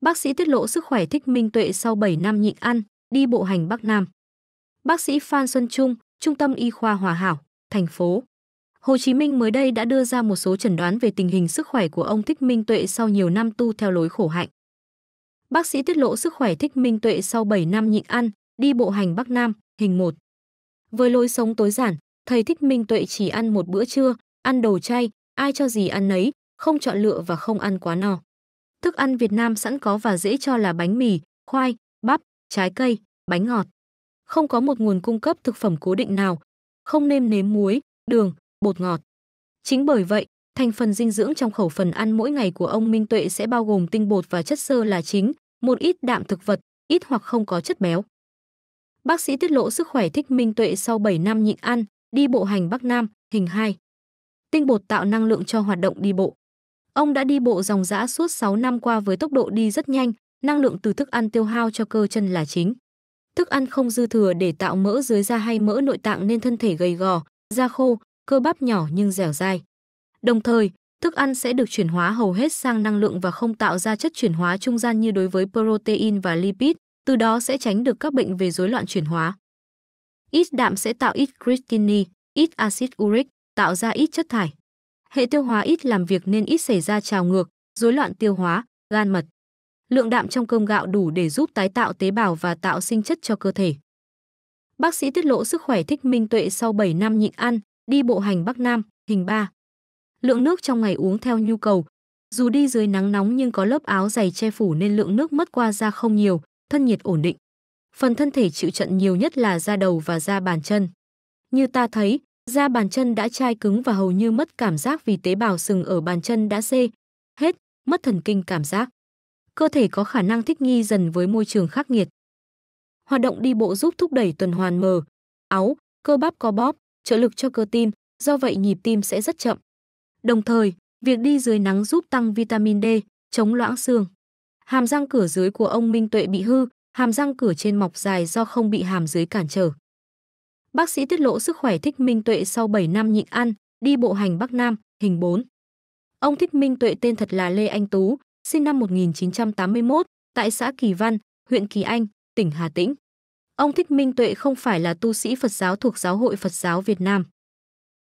Bác sĩ tiết lộ sức khỏe thích minh tuệ sau 7 năm nhịn ăn, đi bộ hành Bắc Nam. Bác sĩ Phan Xuân Trung, Trung tâm Y khoa Hòa Hảo, thành phố. Hồ Chí Minh mới đây đã đưa ra một số chẩn đoán về tình hình sức khỏe của ông Thích Minh Tuệ sau nhiều năm tu theo lối khổ hạnh. Bác sĩ tiết lộ sức khỏe Thích Minh Tuệ sau 7 năm nhịn ăn, đi bộ hành Bắc Nam, hình 1. Với lối sống tối giản, thầy Thích Minh Tuệ chỉ ăn một bữa trưa, ăn đồ chay, ai cho gì ăn nấy, không chọn lựa và không ăn quá no. Thức ăn Việt Nam sẵn có và dễ cho là bánh mì, khoai, bắp, trái cây, bánh ngọt. Không có một nguồn cung cấp thực phẩm cố định nào, không nêm nếm muối, đường, bột ngọt. Chính bởi vậy, thành phần dinh dưỡng trong khẩu phần ăn mỗi ngày của ông Minh Tuệ sẽ bao gồm tinh bột và chất xơ là chính, một ít đạm thực vật, ít hoặc không có chất béo. Bác sĩ tiết lộ sức khỏe thích Minh Tuệ sau 7 năm nhịn ăn, đi bộ hành Bắc Nam, hình 2. Tinh bột tạo năng lượng cho hoạt động đi bộ. Ông đã đi bộ dòng dã suốt 6 năm qua với tốc độ đi rất nhanh, năng lượng từ thức ăn tiêu hao cho cơ chân là chính. Thức ăn không dư thừa để tạo mỡ dưới da hay mỡ nội tạng nên thân thể gầy gò, da khô, cơ bắp nhỏ nhưng dẻo dai. Đồng thời, thức ăn sẽ được chuyển hóa hầu hết sang năng lượng và không tạo ra chất chuyển hóa trung gian như đối với protein và lipid, từ đó sẽ tránh được các bệnh về rối loạn chuyển hóa. Ít đạm sẽ tạo ít creatinine, ít axit uric, tạo ra ít chất thải. Hệ tiêu hóa ít làm việc nên ít xảy ra trào ngược, rối loạn tiêu hóa, gan mật. Lượng đạm trong cơm gạo đủ để giúp tái tạo tế bào và tạo sinh chất cho cơ thể. Bác sĩ tiết lộ sức khỏe thích minh tuệ sau 7 năm nhịn ăn, đi bộ hành Bắc Nam, hình 3. Lượng nước trong ngày uống theo nhu cầu. Dù đi dưới nắng nóng nhưng có lớp áo dày che phủ nên lượng nước mất qua da không nhiều, thân nhiệt ổn định. Phần thân thể chịu trận nhiều nhất là da đầu và da bàn chân. Như ta thấy, Da bàn chân đã chai cứng và hầu như mất cảm giác vì tế bào sừng ở bàn chân đã xê, hết, mất thần kinh cảm giác. Cơ thể có khả năng thích nghi dần với môi trường khắc nghiệt. Hoạt động đi bộ giúp thúc đẩy tuần hoàn mờ, áo, cơ bắp co bóp, trợ lực cho cơ tim, do vậy nhịp tim sẽ rất chậm. Đồng thời, việc đi dưới nắng giúp tăng vitamin D, chống loãng xương. Hàm răng cửa dưới của ông Minh Tuệ bị hư, hàm răng cửa trên mọc dài do không bị hàm dưới cản trở. Bác sĩ tiết lộ sức khỏe Thích Minh Tuệ sau 7 năm nhịn ăn, đi bộ hành Bắc Nam, hình 4. Ông Thích Minh Tuệ tên thật là Lê Anh Tú, sinh năm 1981, tại xã Kỳ Văn, huyện Kỳ Anh, tỉnh Hà Tĩnh. Ông Thích Minh Tuệ không phải là tu sĩ Phật giáo thuộc Giáo hội Phật giáo Việt Nam.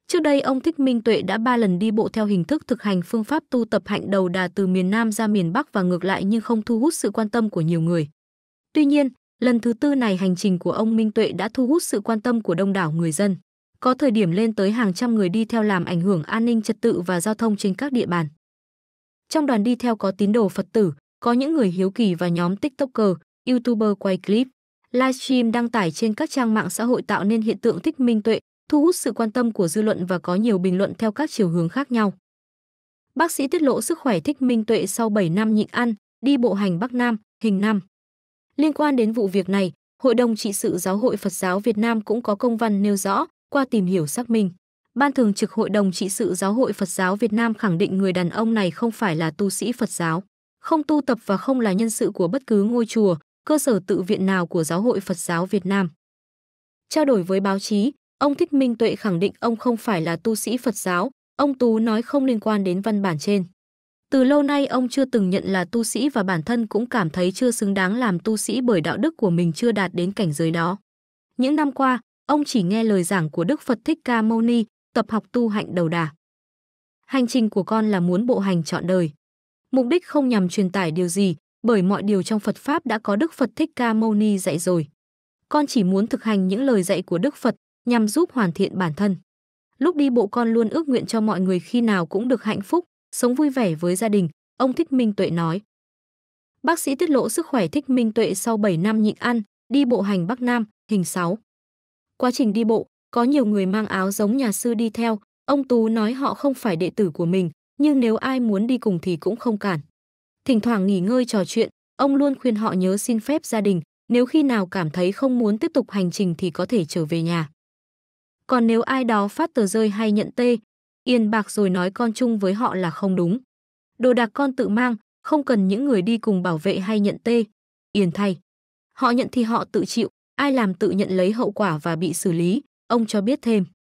Trước đây ông Thích Minh Tuệ đã ba lần đi bộ theo hình thức thực hành phương pháp tu tập hạnh đầu đà từ miền Nam ra miền Bắc và ngược lại nhưng không thu hút sự quan tâm của nhiều người. Tuy nhiên, Lần thứ tư này hành trình của ông Minh Tuệ đã thu hút sự quan tâm của đông đảo người dân. Có thời điểm lên tới hàng trăm người đi theo làm ảnh hưởng an ninh trật tự và giao thông trên các địa bàn. Trong đoàn đi theo có tín đồ Phật tử, có những người hiếu kỳ và nhóm TikToker, YouTuber quay clip, livestream đăng tải trên các trang mạng xã hội tạo nên hiện tượng thích minh tuệ, thu hút sự quan tâm của dư luận và có nhiều bình luận theo các chiều hướng khác nhau. Bác sĩ tiết lộ sức khỏe thích minh tuệ sau 7 năm nhịn ăn, đi bộ hành Bắc Nam, hình năm. Liên quan đến vụ việc này, Hội đồng trị sự Giáo hội Phật giáo Việt Nam cũng có công văn nêu rõ, qua tìm hiểu xác minh, Ban thường trực Hội đồng trị sự Giáo hội Phật giáo Việt Nam khẳng định người đàn ông này không phải là tu sĩ Phật giáo, không tu tập và không là nhân sự của bất cứ ngôi chùa, cơ sở tự viện nào của Giáo hội Phật giáo Việt Nam. Trao đổi với báo chí, ông Thích Minh Tuệ khẳng định ông không phải là tu sĩ Phật giáo, ông Tú nói không liên quan đến văn bản trên. Từ lâu nay ông chưa từng nhận là tu sĩ và bản thân cũng cảm thấy chưa xứng đáng làm tu sĩ bởi đạo đức của mình chưa đạt đến cảnh giới đó. Những năm qua, ông chỉ nghe lời giảng của Đức Phật Thích Ca Mâu Ni, tập học tu hạnh đầu đà. Hành trình của con là muốn bộ hành chọn đời. Mục đích không nhằm truyền tải điều gì, bởi mọi điều trong Phật Pháp đã có Đức Phật Thích Ca Mâu Ni dạy rồi. Con chỉ muốn thực hành những lời dạy của Đức Phật nhằm giúp hoàn thiện bản thân. Lúc đi bộ con luôn ước nguyện cho mọi người khi nào cũng được hạnh phúc, sống vui vẻ với gia đình, ông Thích Minh Tuệ nói. Bác sĩ tiết lộ sức khỏe Thích Minh Tuệ sau 7 năm nhịn ăn, đi bộ hành Bắc Nam, hình 6. Quá trình đi bộ, có nhiều người mang áo giống nhà sư đi theo, ông Tú nói họ không phải đệ tử của mình, nhưng nếu ai muốn đi cùng thì cũng không cản. Thỉnh thoảng nghỉ ngơi trò chuyện, ông luôn khuyên họ nhớ xin phép gia đình, nếu khi nào cảm thấy không muốn tiếp tục hành trình thì có thể trở về nhà. Còn nếu ai đó phát tờ rơi hay nhận tê, Yên bạc rồi nói con chung với họ là không đúng. Đồ đạc con tự mang, không cần những người đi cùng bảo vệ hay nhận tê. Yên thay. Họ nhận thì họ tự chịu, ai làm tự nhận lấy hậu quả và bị xử lý, ông cho biết thêm.